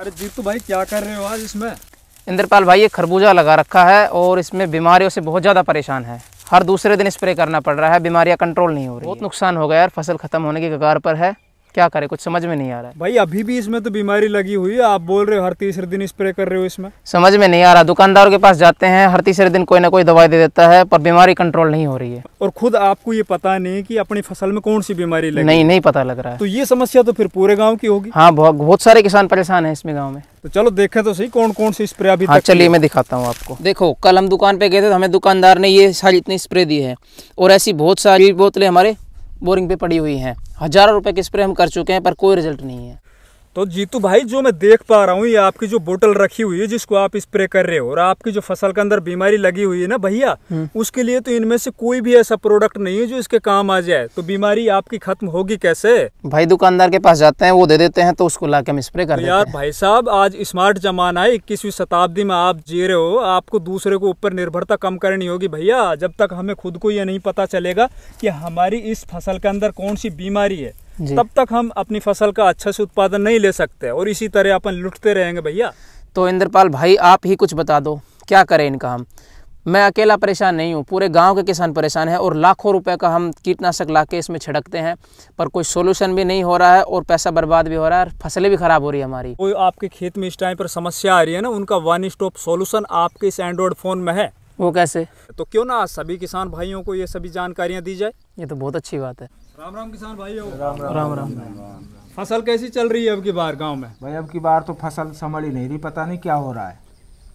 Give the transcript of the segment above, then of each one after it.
अरे जीतू भाई क्या कर रहे हो आज इसमें इंद्रपाल भाई ये खरबूजा लगा रखा है और इसमें बीमारियों से बहुत ज़्यादा परेशान है हर दूसरे दिन स्प्रे करना पड़ रहा है बीमारियाँ कंट्रोल नहीं हो रही बहुत नुकसान हो गया यार फसल खत्म होने के कगार पर है क्या करे कुछ समझ में नहीं आ रहा है भाई अभी भी इसमें तो बीमारी लगी हुई है आप बोल रहे हो हर तीसरे दिन स्प्रे कर रहे हो इसमें समझ में नहीं आ रहा दुकानदार के पास जाते हैं हर तीसरे दिन कोई ना कोई दवाई दे देता है पर बीमारी कंट्रोल नहीं हो रही है और खुद आपको ये पता नहीं की अपनी फसल में कौन सी बीमारी लगी नहीं नहीं पता लग रहा है तो ये समस्या तो फिर पूरे गाँव की होगी हाँ बहुत सारे किसान परेशान है इसमें गाँव में तो चलो देखे तो सही कौन कौन सी स्प्रे अभी हाँ चलिए मैं दिखाता हूँ आपको देखो कल हम दुकान पे गए थे तो हमें दुकानदार ने ये सारी इतनी स्प्रे दी है और ऐसी बहुत सारी बोतलें हमारे बोरिंग पे पड़ी हुई हैं हज़ारों रुपए की स्प्रे हम कर चुके हैं पर कोई रिजल्ट नहीं है तो जीतू भाई जो मैं देख पा रहा हूँ ये आपकी जो बोतल रखी हुई है जिसको आप स्प्रे कर रहे हो और आपकी जो फसल के अंदर बीमारी लगी हुई है ना भैया हम्म। उसके लिए तो इनमें से कोई भी ऐसा प्रोडक्ट नहीं है जो इसके काम आ जाए तो बीमारी आपकी खत्म होगी कैसे भाई दुकानदार के पास जाते हैं वो दे देते हैं तो उसको ला के हम स्प्रे कर तो यार भाई साहब आज स्मार्ट जमाना है इक्कीसवीं शताब्दी में आप जी रहे हो आपको दूसरे को ऊपर निर्भरता कम करनी होगी भैया जब तक हमें खुद को ये नहीं पता चलेगा की हमारी इस फसल के अंदर कौन सी बीमारी है तब तक हम अपनी फसल का अच्छा से उत्पादन नहीं ले सकते और इसी तरह अपन लुटते रहेंगे भैया तो इंद्रपाल भाई आप ही कुछ बता दो क्या करें इनका हम मैं अकेला परेशान नहीं हूँ पूरे गांव के किसान परेशान हैं और लाखों रुपए का हम कीटनाशक ला के इसमें छिड़कते हैं पर कोई सोल्यूशन भी नहीं हो रहा है और पैसा बर्बाद भी हो रहा है फसलें भी खराब हो रही है हमारी कोई आपके खेत में इस टाइम पर समस्या आ रही है ना उनका वन स्टॉप सोल्यूशन आपके इस एंड्रॉयड फ़ोन में है वो कैसे तो क्यों ना सभी किसान भाइयों को ये सभी जानकारियाँ दी जाए ये तो बहुत अच्छी बात है राम राम किसान भाइयों राम राम राम, राम, राम। फसल कैसी चल रही है अब की बार गाँव में भाई अब की बार तो फसल संभल ही नहीं रही पता नहीं क्या हो रहा है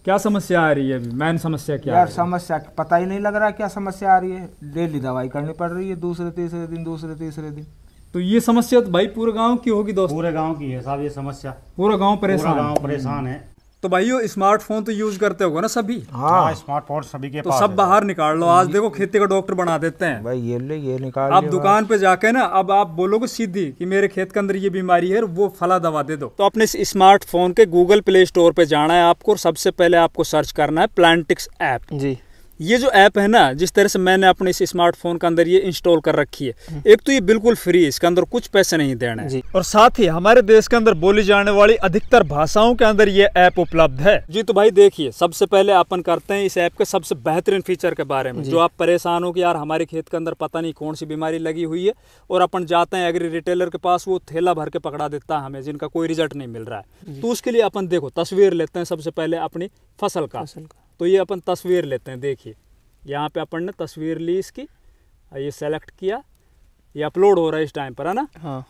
क्या समस्या आ रही है अभी मैन समस्या क्या यार समस्या पता ही नहीं लग रहा क्या समस्या आ रही है डेली दवाई करनी पड़ रही है दूसरे तीसरे दिन दूसरे तीसरे दिन तो ये समस्या तो भाई पूरे गांव की होगी दोस्त पूरे गांव की है साहब ये समस्या पूरा गांव परेशान गांव परेशान है तो भाइयों स्मार्टफोन तो यूज करते होगा ना सभी हाँ स्मार्टफोन हाँ, सभी के तो पास सब बाहर निकाल लो आज देखो खेती का डॉक्टर बना देते हैं भाई ये ले ये निकाल आप दुकान पे जाके ना अब आप बोलोगे सीधी कि मेरे खेत के अंदर ये बीमारी है वो फला दवा दे दो तो अपने स्मार्टफोन के गूगल प्ले स्टोर पे जाना है आपको और सबसे पहले आपको सर्च करना है प्लांटिक्स एप जी ये जो ऐप है ना जिस तरह से मैंने अपने इस स्मार्टफोन के अंदर ये इंस्टॉल कर रखी है हम्म। एक तो ये बिल्कुल फ्री इसके अंदर कुछ पैसे नहीं देना है और साथ ही हमारे देश के अंदर बोली जाने वाली अधिकतर भाषाओं के अंदर ये ऐप उपलब्ध है जी तो भाई देखिए सबसे पहले अपन करते हैं इस ऐप के सबसे बेहतरीन फीचर के बारे में जो आप परेशान हो कि यार हमारे खेत के अंदर पता नहीं कौन सी बीमारी लगी हुई है और अपन जाते हैं एग्री रिटेलर के पास वो थैला भर के पकड़ा देता है हमें जिनका कोई रिजल्ट नहीं मिल रहा है तो उसके लिए अपन देखो तस्वीर लेते हैं सबसे पहले अपनी फसल का, फसल का। तो ये अपन तस्वीर लेते हैं देखिए यहाँ पे अपन ने तस्वीर ली इसकी ये सेलेक्ट किया ये अपलोड हो रहा है इस टाइम पर है ना हाँ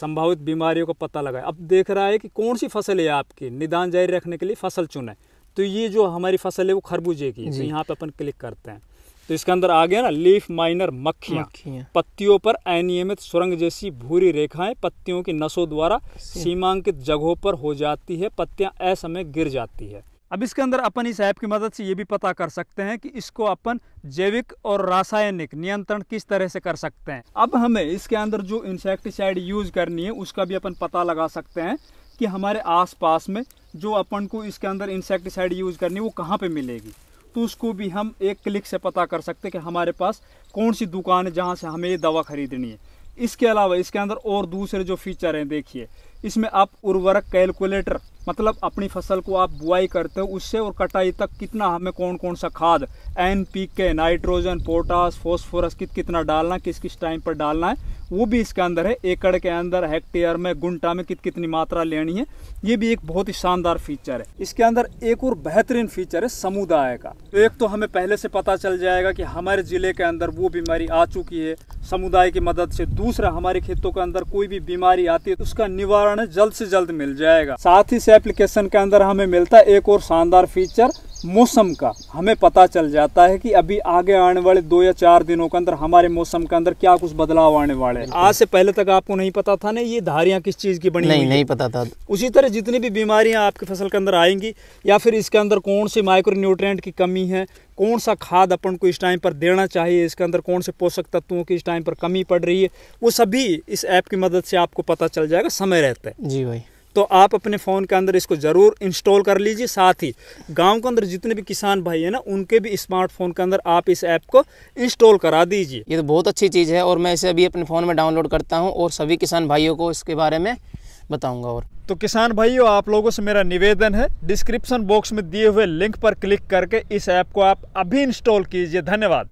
संभावित बीमारियों का पता लगाए अब देख रहा है कि कौन सी फसल है आपकी निदान जारी रखने के लिए फसल चुने तो ये जो हमारी फसल है वो खरबूजे की तो यहाँ पे अपन क्लिक करते हैं तो इसके अंदर आ गया ना लीफ माइनर मक्खियाँ पत्तियों पर अनियमित सुरंग जैसी भूरी रेखाएं पत्तियों की नसों द्वारा सीमांकित जगहों पर हो जाती है पत्तियां में गिर जाती है अब इसके अंदर अपन इस ऐप की मदद से ये भी पता कर सकते हैं कि इसको अपन जैविक और रासायनिक नियंत्रण किस तरह से कर सकते हैं अब हमें इसके अंदर जो इंसेक्टिसाइड यूज़ करनी है उसका भी अपन पता लगा सकते हैं कि हमारे आसपास में जो अपन को इसके अंदर इंसेक्टिसाइड यूज़ करनी है वो कहाँ पे मिलेगी तो उसको भी हम एक क्लिक से पता कर सकते हैं कि हमारे पास कौन सी दुकान है जहाँ से हमें ये दवा खरीदनी है इसके अलावा इसके अंदर और दूसरे जो फीचर हैं देखिए इसमें आप उर्वरक कैलकुलेटर मतलब अपनी फसल को आप बुआई करते हो उससे और कटाई तक कितना हमें कौन कौन सा खाद N P K nitrogen potash phosphorus कित कितना डालना किस किस टाइम पर डालना है वो भी इसके अंदर है एकड़ के अंदर हेक्टेयर में गुंटा में कित कितनी मात्रा लेनी है ये भी एक बहुत ही शानदार फीचर है इसके अंदर एक और बेहतरीन फीचर है समुदाय का तो एक तो हमें पहले से पता चल जाएगा कि हमारे ज़िले के अंदर वो बीमारी आ चुकी है समुदाय की मदद से दूसरा हमारे खेतों के अंदर कोई भी बीमारी आती है तो उसका निवारण जल्द से जल्द मिल जाएगा साथ ही इस एप्लीकेशन के अंदर हमें मिलता है एक और शानदार फीचर मौसम का हमें पता चल जाता है कि अभी आगे आने वाले दो या चार दिनों के अंदर हमारे मौसम के अंदर क्या कुछ बदलाव आने वाले हैं आज से पहले तक आपको नहीं पता था ना ये धारियां किस चीज़ की बनी नहीं नहीं पता था उसी तरह जितनी भी बीमारियां आपकी फसल के अंदर आएंगी या फिर इसके अंदर कौन से माइक्रो न्यूट्रेंट की कमी है कौन सा खाद अपन को इस टाइम पर देना चाहिए इसके अंदर कौन से पोषक तत्वों की इस टाइम पर कमी पड़ रही है वो सभी इस ऐप की मदद से आपको पता चल जाएगा समय रहता है जी भाई तो आप अपने फ़ोन के अंदर इसको ज़रूर इंस्टॉल कर लीजिए साथ ही गांव के अंदर जितने भी किसान भाई हैं ना उनके भी स्मार्टफोन के अंदर आप इस ऐप को इंस्टॉल करा दीजिए ये तो बहुत अच्छी चीज़ है और मैं इसे अभी अपने फ़ोन में डाउनलोड करता हूँ और सभी किसान भाइयों को इसके बारे में बताऊँगा और तो किसान भाइयों आप लोगों से मेरा निवेदन है डिस्क्रिप्शन बॉक्स में दिए हुए लिंक पर क्लिक करके इस ऐप को आप अभी इंस्टॉल कीजिए धन्यवाद